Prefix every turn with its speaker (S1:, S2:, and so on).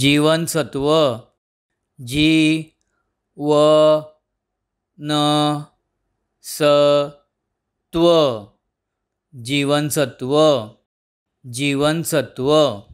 S1: जीवनसत्व जी व न स त्व जीवनसत्व जीवनसत्व